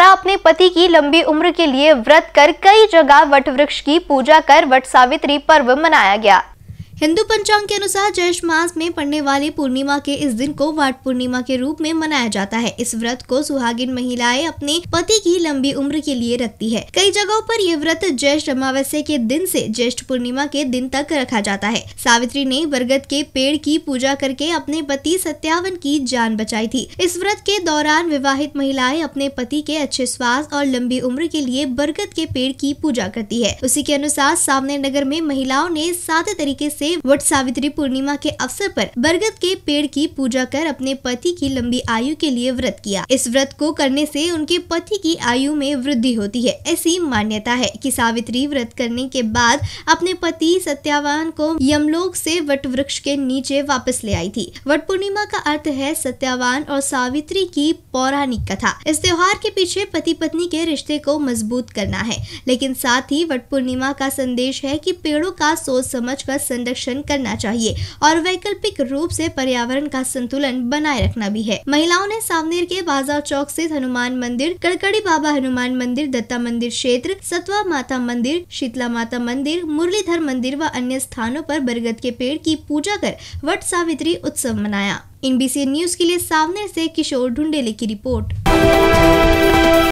द्वारा अपने पति की लंबी उम्र के लिए व्रत कर कई जगह वट वृक्ष की पूजा कर वट सावित्री पर्व मनाया गया हिंदू पंचांग के अनुसार जैष्ठ मास में पड़ने वाली पूर्णिमा के इस दिन को वाट पूर्णिमा के रूप में मनाया जाता है इस व्रत को सुहागिन महिलाएं अपने पति की लंबी उम्र के लिए रखती है कई जगहों पर यह व्रत ज्येष्ठ अमावस्या के दिन से ज्येष्ठ पूर्णिमा के दिन तक रखा जाता है सावित्री ने बरगद के पेड़ की पूजा करके अपने पति सत्यावन की जान बचाई थी इस व्रत के दौरान विवाहित महिलाएं अपने पति के अच्छे स्वास्थ्य और लंबी उम्र के लिए बरगद के पेड़ की पूजा करती है उसी के अनुसार सामने नगर में महिलाओं ने सादे तरीके ऐसी से वट सावित्री पूर्णिमा के अवसर पर बरगद के पेड़ की पूजा कर अपने पति की लंबी आयु के लिए व्रत किया इस व्रत को करने से उनके पति की आयु में वृद्धि होती है ऐसी मान्यता है कि सावित्री व्रत करने के बाद अपने पति सत्यावान को यमलोक से वट वृक्ष के नीचे वापस ले आई थी वट पूर्णिमा का अर्थ है सत्यावान और सावित्री की पौराणिक कथा इस त्योहार के पीछे पति पत्नी के रिश्ते को मजबूत करना है लेकिन साथ ही वट पूर्णिमा का संदेश है कि पेड़ों का सोच समझ कर संरक्षण संरक्षण करना चाहिए और वैकल्पिक रूप से पर्यावरण का संतुलन बनाए रखना भी है महिलाओं ने सावनेर के बाजार चौक स्थित हनुमान मंदिर कड़कड़ी बाबा हनुमान मंदिर दत्ता मंदिर क्षेत्र सतवा माता मंदिर शीतला माता मंदिर मुरलीधर मंदिर व अन्य स्थानों पर बरगद के पेड़ की पूजा कर वट सावित्री उत्सव मनाया सी न्यूज के लिए सावनेर से किशोर ढूंढेले की रिपोर्ट